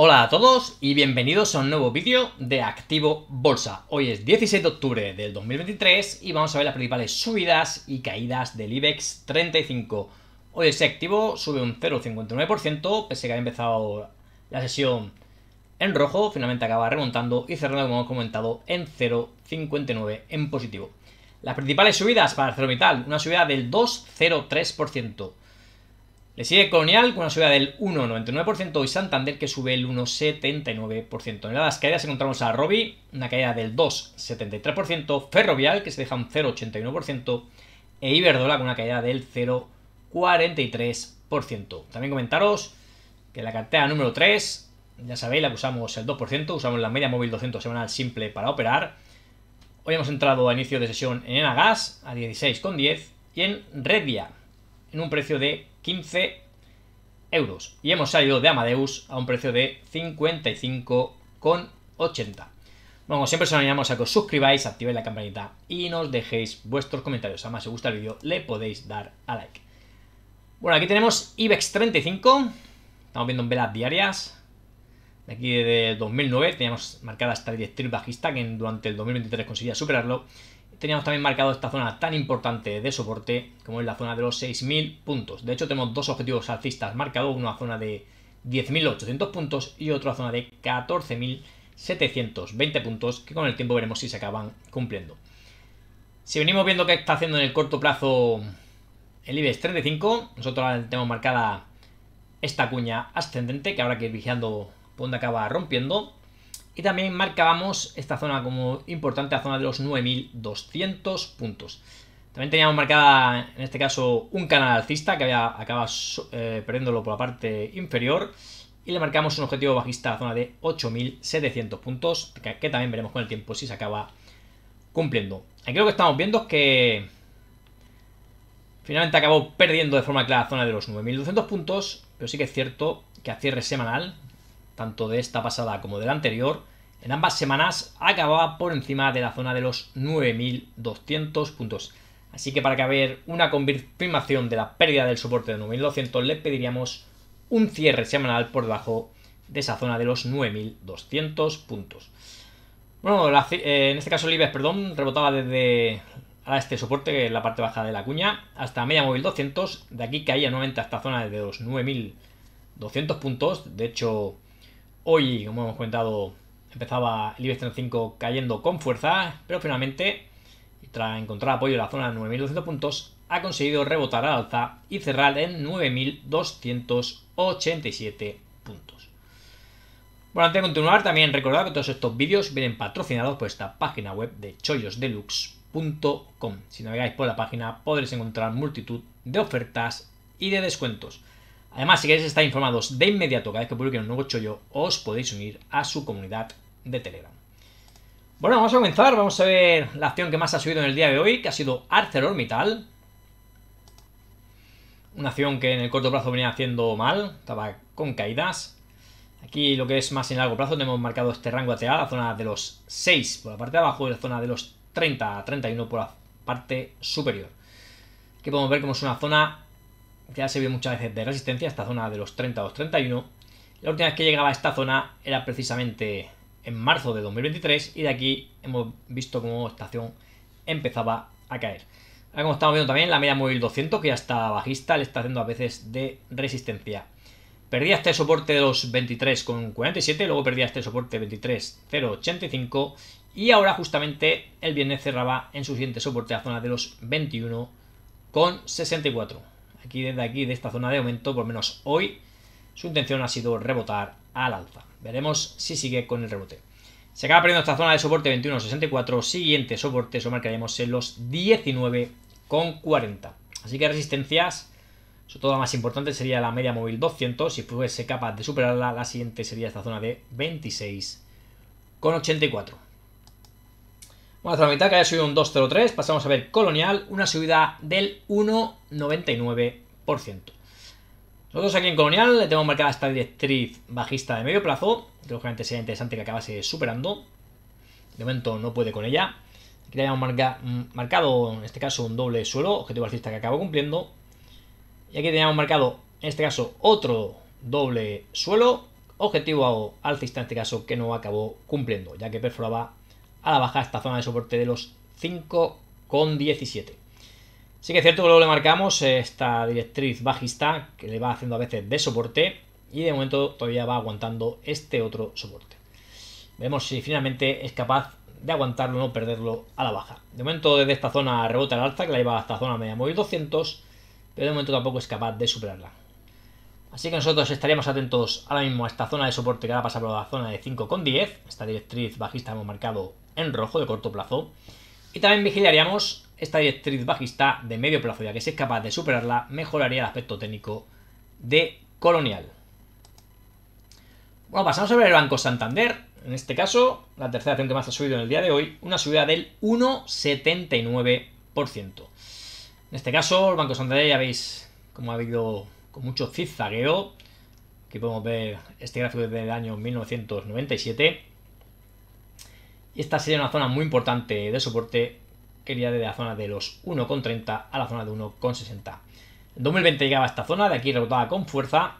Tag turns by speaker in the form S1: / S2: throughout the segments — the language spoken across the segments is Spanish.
S1: Hola a todos y bienvenidos a un nuevo vídeo de Activo Bolsa. Hoy es 16 de octubre del 2023 y vamos a ver las principales subidas y caídas del IBEX 35. Hoy ese activo sube un 0,59%, pese a que ha empezado la sesión en rojo, finalmente acaba remontando y cerrando, como hemos comentado, en 0,59 en positivo. Las principales subidas para vital, una subida del 2,03%. Le sigue Colonial con una subida del 1,99% y Santander que sube el 1,79%. En las caídas encontramos a Robi, una caída del 2,73%, Ferrovial que se deja un 0,81% e Iberdola con una caída del 0,43%. También comentaros que la cartera número 3, ya sabéis, la usamos el 2%, usamos la media móvil 200 semanal simple para operar. Hoy hemos entrado a inicio de sesión en Enagas a 16,10 y en Redia en un precio de 15 euros. Y hemos salido de Amadeus a un precio de 55,80. Bueno, siempre os animamos a que os suscribáis, activéis la campanita y nos dejéis vuestros comentarios. Además, si os gusta el vídeo, le podéis dar a like. Bueno, aquí tenemos IBEX 35. Estamos viendo en velas diarias. De aquí de 2009 teníamos marcada esta directriz bajista que durante el 2023 conseguía superarlo teníamos también marcado esta zona tan importante de soporte como es la zona de los 6.000 puntos. De hecho tenemos dos objetivos alcistas marcados, una zona de 10.800 puntos y otra zona de 14.720 puntos que con el tiempo veremos si se acaban cumpliendo. Si venimos viendo qué está haciendo en el corto plazo el IBEX 35, nosotros ahora tenemos marcada esta cuña ascendente que habrá que ir vigilando por dónde acaba rompiendo. Y también marcábamos esta zona como importante, la zona de los 9.200 puntos. También teníamos marcada, en este caso, un canal alcista que había acaba eh, perdiéndolo por la parte inferior. Y le marcamos un objetivo bajista a la zona de 8.700 puntos, que, que, también veremos con el tiempo si se acaba cumpliendo. Aquí lo que estamos viendo es que finalmente acabó perdiendo de forma clara la zona de los 9.200 puntos, pero sí que es cierto que a cierre semanal, tanto de esta pasada como de la anterior, en ambas semanas acababa por encima de la zona de los 9.200 puntos. Así que para que haya una confirmación de la pérdida del soporte de 9.200 le pediríamos un cierre semanal por debajo de esa zona de los 9.200 puntos. Bueno, eh, en este caso el perdón, rebotaba desde este soporte, que es la parte baja de la cuña, hasta media móvil 200, de aquí caía nuevamente hasta zona de los 9.200 puntos, de hecho Hoy, como hemos comentado, empezaba el IBEX 35 cayendo con fuerza, pero finalmente, tras encontrar apoyo en la zona de 9.200 puntos, ha conseguido rebotar al alza y cerrar en 9.287 puntos. Bueno, antes de continuar, también recordad que todos estos vídeos vienen patrocinados por esta página web de chollosdeluxe.com. Si navegáis por la página podréis encontrar multitud de ofertas y de descuentos. Además, si queréis estar informados de inmediato cada vez que publique un nuevo chollo, os podéis unir a su comunidad de Telegram. Bueno, vamos a comenzar. Vamos a ver la acción que más ha subido en el día de hoy, que ha sido ArcelorMittal. Una acción que en el corto plazo venía haciendo mal, estaba con caídas. Aquí lo que es más en largo plazo tenemos marcado este rango lateral, la zona de los 6 por la parte de abajo y la zona de los 30 a 31 por la parte superior. Que podemos ver cómo es una zona ya se vio muchas veces de resistencia, esta zona de los 30 a 31. La última vez que llegaba a esta zona era precisamente en marzo de 2023 y de aquí hemos visto cómo estación empezaba a caer. Ahora como estamos viendo también, la media móvil 200 que ya está bajista, le está haciendo a veces de resistencia. Perdía este soporte de los 23,47, luego perdía este soporte 23,085 y ahora justamente el viernes cerraba en su siguiente soporte a zona de los 21,64. Aquí desde aquí, de esta zona de aumento, por lo menos hoy, su intención ha sido rebotar al alza. Veremos si sigue con el rebote. Se acaba perdiendo esta zona de soporte 21.64. Siguiente soporte, eso marcaríamos en los 19.40. Así que resistencias, sobre todo la más importante sería la media móvil 200. Si fuese capaz de superarla, la siguiente sería esta zona de 26.84. Bueno, a la mitad que haya subido un 2,03. Pasamos a ver Colonial, una subida del 1,99%. Nosotros aquí en Colonial le tenemos marcada esta directriz bajista de medio plazo, que lógicamente sería interesante que acabase superando. De momento no puede con ella. Aquí le habíamos mm, marcado, en este caso, un doble suelo, objetivo alcista que acabó cumpliendo. Y aquí teníamos marcado, en este caso, otro doble suelo, objetivo alcista, en este caso, que no acabó cumpliendo, ya que perforaba a la baja esta zona de soporte de los 5,17. Sí que es cierto que luego le marcamos esta directriz bajista que le va haciendo a veces de soporte y de momento todavía va aguantando este otro soporte. Vemos si finalmente es capaz de aguantarlo o no perderlo a la baja. De momento desde esta zona rebota la alza que la lleva hasta zona media móvil 200, pero de momento tampoco es capaz de superarla. Así que nosotros estaríamos atentos ahora mismo a esta zona de soporte que a pasar por la zona de 5,10. Esta directriz bajista hemos marcado en rojo de corto plazo. Y también vigilaríamos esta directriz bajista de medio plazo, ya que si es capaz de superarla, mejoraría el aspecto técnico de Colonial. Bueno, pasamos a ver el Banco Santander. En este caso, la tercera acción que más ha subido en el día de hoy, una subida del 1,79%. En este caso, el Banco Santander, ya veis cómo ha habido con mucho zigzagueo. Aquí podemos ver este gráfico desde el año 1997. Y esta sería una zona muy importante de soporte que iría desde la zona de los 1,30 a la zona de 1,60. En 2020 llegaba esta zona, de aquí rebotaba con fuerza.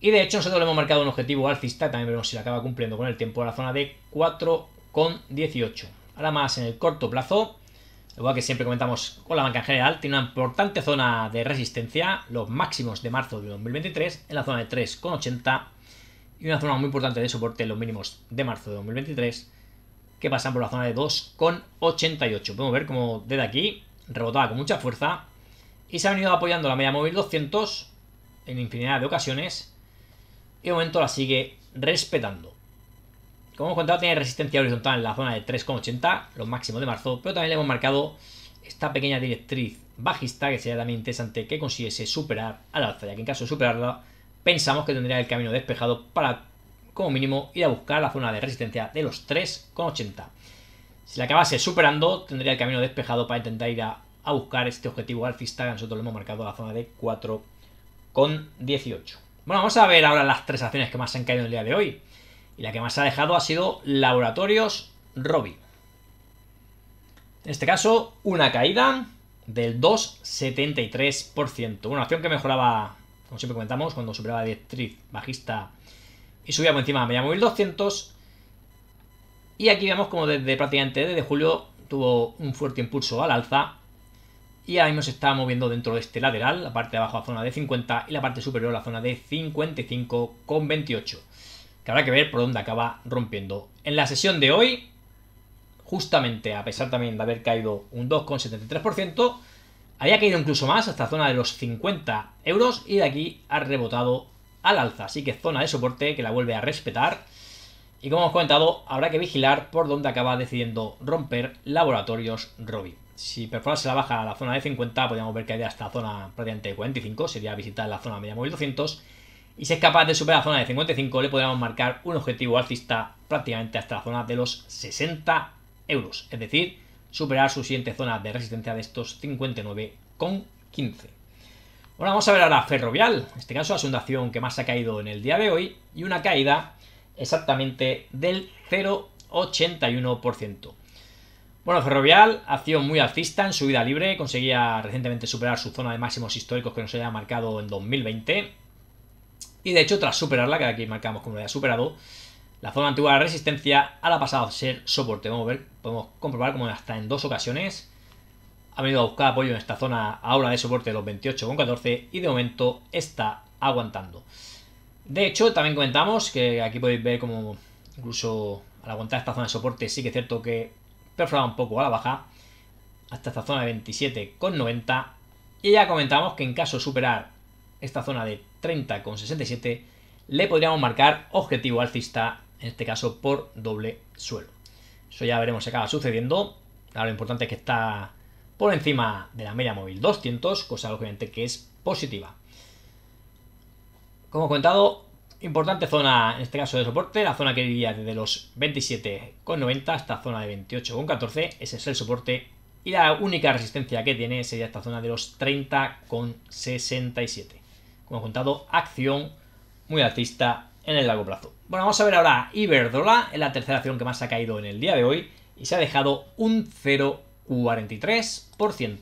S1: Y de hecho nosotros le hemos marcado un objetivo alcista, también veremos si la acaba cumpliendo con el tiempo, a la zona de 4,18. Ahora más en el corto plazo, Igual que siempre comentamos con la banca en general, tiene una importante zona de resistencia, los máximos de marzo de 2023 en la zona de 3,80 y una zona muy importante de soporte los mínimos de marzo de 2023 que pasan por la zona de 2,88. Podemos ver como desde aquí rebotaba con mucha fuerza y se ha venido apoyando la media móvil 200 en infinidad de ocasiones y de momento la sigue respetando. Como hemos contado, tiene resistencia horizontal en la zona de 3,80, los máximos de marzo, pero también le hemos marcado esta pequeña directriz bajista, que sería también interesante que consiguiese superar a la alza, ya que en caso de superarla, pensamos que tendría el camino despejado para, como mínimo, ir a buscar la zona de resistencia de los 3,80. Si la acabase superando, tendría el camino despejado para intentar ir a, buscar este objetivo alcista, que nosotros le hemos marcado a la zona de 4,18. Bueno, vamos a ver ahora las tres acciones que más se han caído en el día de hoy la que más ha dejado ha sido Laboratorios Robbie. En este caso, una caída del 2,73%. Una acción que mejoraba, como siempre comentamos, cuando superaba la directriz bajista y subía por encima a media móvil 200. Y aquí vemos como desde prácticamente desde julio tuvo un fuerte impulso al alza y ahí nos está moviendo dentro de este lateral, la parte de abajo a zona de 50 y la parte superior a la zona de 55,28 que habrá que ver por dónde acaba rompiendo. En la sesión de hoy, justamente a pesar también de haber caído un 2,73%, había caído incluso más hasta zona de los 50 euros y de aquí ha rebotado al alza. Así que zona de soporte que la vuelve a respetar. Y como hemos comentado, habrá que vigilar por dónde acaba decidiendo romper Laboratorios Robbie. Si perforase la baja a la zona de 50, podríamos ver que hay hasta zona prácticamente de 45, sería visitar la zona media móvil 200 y si es capaz de superar la zona de 55 le podríamos marcar un objetivo alcista prácticamente hasta la zona de los 60 euros, es decir, superar su siguiente zona de resistencia de estos 59,15. Bueno, vamos a ver ahora Ferrovial, en este caso la segunda acción que más ha caído en el día de hoy y una caída exactamente del 0,81%. Bueno, Ferrovial, acción muy alcista en su vida libre, conseguía recientemente superar su zona de máximos históricos que nos había marcado en 2020 y de hecho, tras superarla, que aquí marcamos como la superado, la zona antigua de resistencia ha pasado a ser soporte. Vamos a ver, podemos comprobar como hasta en dos ocasiones ha venido a buscar apoyo en esta zona ahora de soporte de los 28,14 y de momento está aguantando. De hecho, también comentamos que aquí podéis ver como incluso al aguantar esta zona de soporte sí que es cierto que perforaba un poco a la baja hasta esta zona de 27,90 y ya comentamos que en caso de superar esta zona de 30,67 le podríamos marcar objetivo alcista, en este caso por doble suelo. Eso ya veremos si acaba sucediendo. lo importante es que está por encima de la media móvil 200, cosa obviamente que es positiva. Como he comentado, importante zona, en este caso de soporte, la zona que iría desde los 27,90 hasta zona de 28,14, ese es el soporte. Y la única resistencia que tiene sería esta zona de los 30,67 hemos contado, acción muy alcista en el largo plazo. Bueno, vamos a ver ahora Iberdrola, es la tercera acción que más ha caído en el día de hoy y se ha dejado un 0,43%.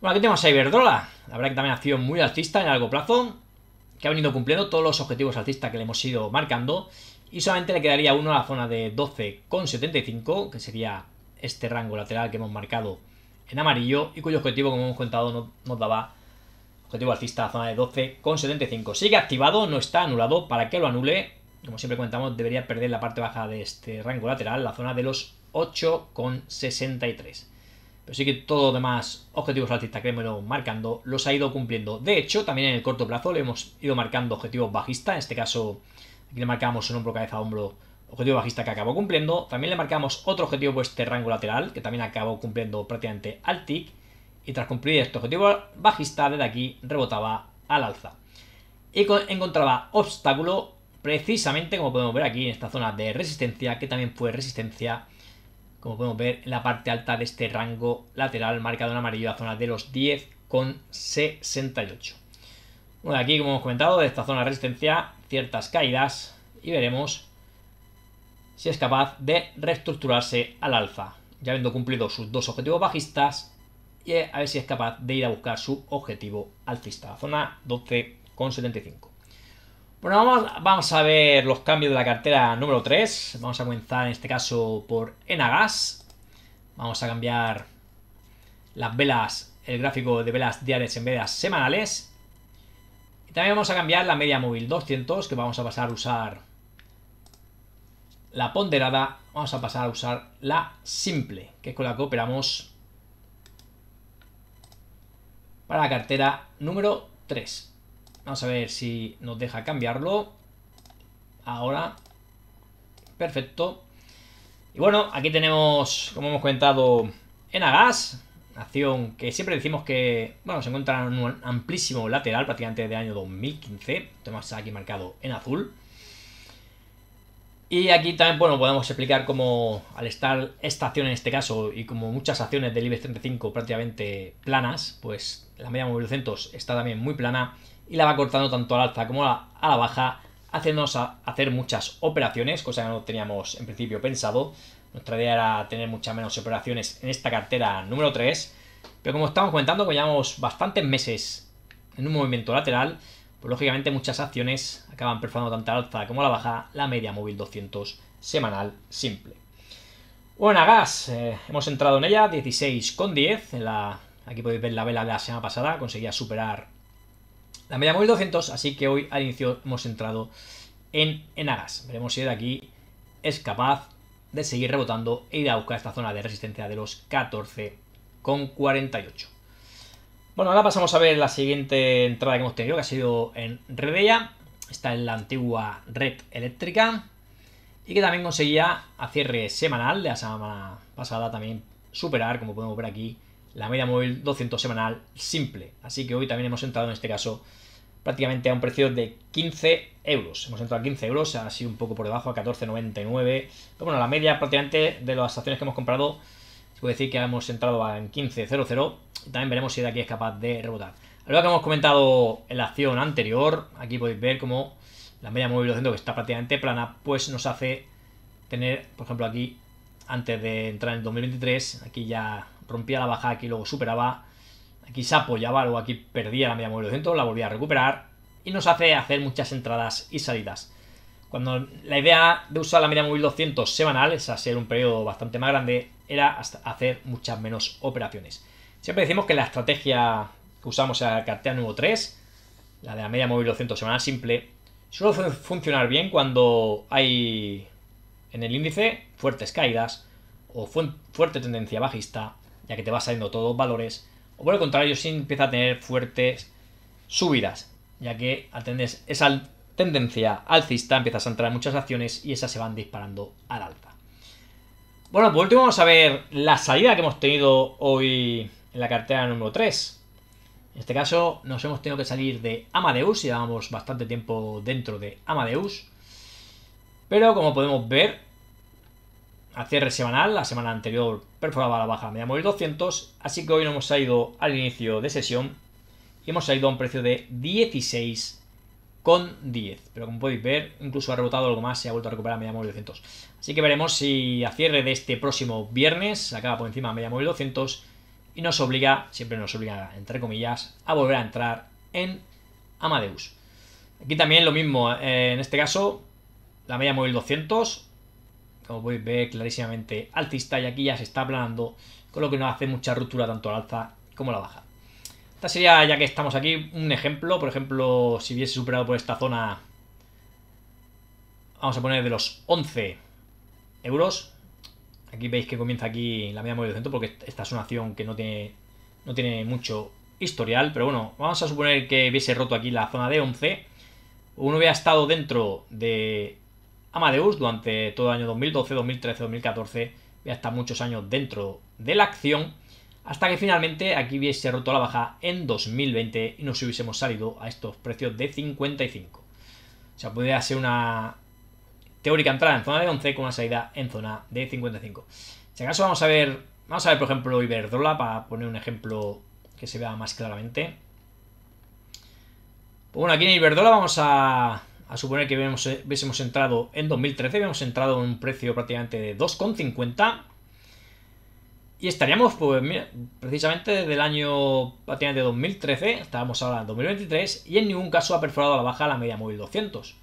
S1: Bueno, aquí tenemos a Iberdrola, la verdad que también acción muy alcista en el largo plazo, que ha venido cumpliendo todos los objetivos altistas que le hemos ido marcando y solamente le quedaría uno a la zona de 12,75, que sería este rango lateral que hemos marcado en amarillo y cuyo objetivo, como hemos contado, no, nos daba Objetivo alcista, zona de 12,75. Sigue activado, no está anulado. Para que lo anule, como siempre comentamos, debería perder la parte baja de este rango lateral, la zona de los 8,63. Pero sí que todos los demás objetivos alcistas que hemos ido marcando los ha ido cumpliendo. De hecho, también en el corto plazo le hemos ido marcando objetivos bajistas. En este caso, aquí le marcamos un hombro, cabeza, hombro, objetivo bajista que acabó cumpliendo. También le marcamos otro objetivo por este rango lateral, que también acabó cumpliendo prácticamente al TIC y tras cumplir este objetivo bajista desde aquí rebotaba al alza. Y encontraba obstáculo precisamente como podemos ver aquí en esta zona de resistencia, que también fue resistencia, como podemos ver en la parte alta de este rango lateral marcado en amarillo, la zona de los 10,68. Bueno, aquí como hemos comentado, de esta zona de resistencia, ciertas caídas y veremos si es capaz de reestructurarse al alza, ya habiendo cumplido sus dos objetivos bajistas y a ver si es capaz de ir a buscar su objetivo alcista, zona 12,75. Bueno, vamos, vamos, a ver los cambios de la cartera número 3. Vamos a comenzar en este caso por Enagas. Vamos a cambiar las velas, el gráfico de velas diarias en velas semanales. Y también vamos a cambiar la media móvil 200, que vamos a pasar a usar la ponderada. Vamos a pasar a usar la simple, que es con la que operamos para la cartera número 3. Vamos a ver si nos deja cambiarlo. Ahora. Perfecto. Y bueno, aquí tenemos, como hemos comentado, Enagas. Acción que siempre decimos que, bueno, se encuentra en un amplísimo lateral prácticamente de año 2015. Tenemos aquí marcado en azul. Y aquí también, bueno, podemos explicar cómo al estar esta acción en este caso y como muchas acciones del IBEX 35 prácticamente planas, pues la media móvil de está también muy plana y la va cortando tanto al alza como a, la baja, haciéndonos hacer muchas operaciones, cosa que no teníamos en principio pensado. Nuestra idea era tener muchas menos operaciones en esta cartera número 3, pero como estamos comentando, que llevamos bastantes meses en un movimiento lateral, pues lógicamente muchas acciones acaban perforando tanto la alza como la baja la media móvil 200 semanal simple. Bueno, gas, eh, hemos entrado en ella, 16,10. aquí podéis ver la vela de la semana pasada, conseguía superar la media móvil 200, así que hoy al inicio hemos entrado en, en Agas. Veremos si de aquí es capaz de seguir rebotando e ir a buscar esta zona de resistencia de los 14,48. Bueno, ahora pasamos a ver la siguiente entrada que hemos tenido, que ha sido en Redella. Está en la antigua red eléctrica. Y que también conseguía a cierre semanal de la semana pasada también superar, como podemos ver aquí, la media móvil 200 semanal simple. Así que hoy también hemos entrado en este caso prácticamente a un precio de 15 euros. Hemos entrado a 15 euros, ha sido un poco por debajo, a 14,99. Pero bueno, la media prácticamente de las acciones que hemos comprado, se puede decir que hemos entrado en 15,00 también veremos si de aquí es capaz de rebotar. lo que hemos comentado en la acción anterior, aquí podéis ver cómo la media móvil 200 que está prácticamente plana, pues nos hace tener, por ejemplo aquí, antes de entrar en 2023, aquí ya rompía la baja, aquí luego superaba, aquí se apoyaba, luego aquí perdía la media móvil 200, la volvía a recuperar y nos hace hacer muchas entradas y salidas. Cuando la idea de usar la media móvil 200 semanal, es hacer un periodo bastante más grande, era hacer muchas menos operaciones. Siempre decimos que la estrategia que usamos en la Cartea número 3, la de la media móvil 200 semanas simple, suele funcionar bien cuando hay en el índice fuertes caídas o fuerte tendencia bajista, ya que te va saliendo todos valores, o por el contrario, si empieza a tener fuertes subidas, ya que al tener esa tendencia alcista empiezas a entrar en muchas acciones y esas se van disparando al alza. Bueno, por pues último vamos a ver la salida que hemos tenido hoy en la cartera número 3. En este caso nos hemos tenido que salir de Amadeus, llevamos bastante tiempo dentro de Amadeus. Pero como podemos ver, a cierre semanal, la semana anterior perforaba la baja media móvil 200, así que hoy nos hemos salido al inicio de sesión y hemos salido a un precio de 16,10. Pero como podéis ver, incluso ha rebotado algo más y ha vuelto a recuperar media móvil 200. Así que veremos si a cierre de este próximo viernes acaba por encima media móvil 200 y nos obliga, siempre nos obliga, entre comillas, a volver a entrar en Amadeus. Aquí también lo mismo, eh, en este caso, la media móvil 200, como podéis ver clarísimamente altista y aquí ya se está aplanando, con lo que nos hace mucha ruptura tanto la alza como la baja. Esta sería, ya que estamos aquí, un ejemplo, por ejemplo, si hubiese superado por esta zona, vamos a poner de los 11 euros, Aquí veis que comienza aquí la media móvil de centro porque esta es una acción que no tiene, tiene mucho historial. Pero bueno, vamos a suponer que hubiese roto aquí la zona de 11. Uno hubiera estado dentro de Amadeus durante todo el año 2012, 2013, 2014. Había estado muchos años dentro de la acción. Hasta que finalmente aquí hubiese roto la baja en 2020 y nos hubiésemos salido a estos precios de 55. O sea, podría ser una teórica entrada en zona de 11 con una salida en zona de 55. Si acaso vamos a ver, vamos a ver por ejemplo Iberdrola para poner un ejemplo que se vea más claramente. Pues bueno, aquí en Iberdrola vamos a, suponer que hubiésemos entrado en 2013, hubiéramos entrado en un precio prácticamente de 2,50 y estaríamos, pues precisamente desde el año prácticamente 2013, estábamos ahora en 2023 y en ningún caso ha perforado a la baja la media móvil 200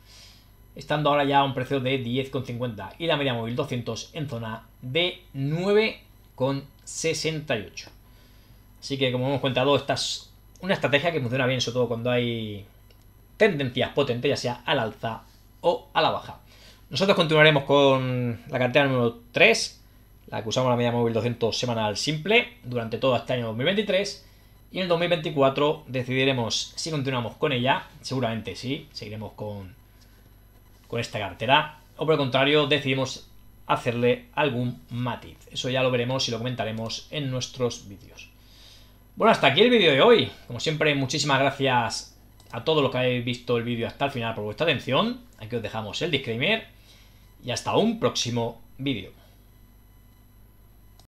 S1: estando ahora ya a un precio de 10,50 y la media móvil 200 en zona de 9,68. Así que como hemos comentado, esta es una estrategia que funciona bien, sobre todo cuando hay tendencias potentes, ya sea al alza o a la baja. Nosotros continuaremos con la cartera número 3, la que usamos la media móvil 200 semanal simple durante todo este año 2023. Y en el 2024 decidiremos si continuamos con ella, seguramente sí, seguiremos con con esta cartera o por el contrario decidimos hacerle algún matiz. Eso ya lo veremos y lo comentaremos en nuestros vídeos. Bueno, hasta aquí el vídeo de hoy. Como siempre, muchísimas gracias a todos los que habéis visto el vídeo hasta el final por vuestra atención. Aquí os dejamos el disclaimer y hasta un próximo vídeo.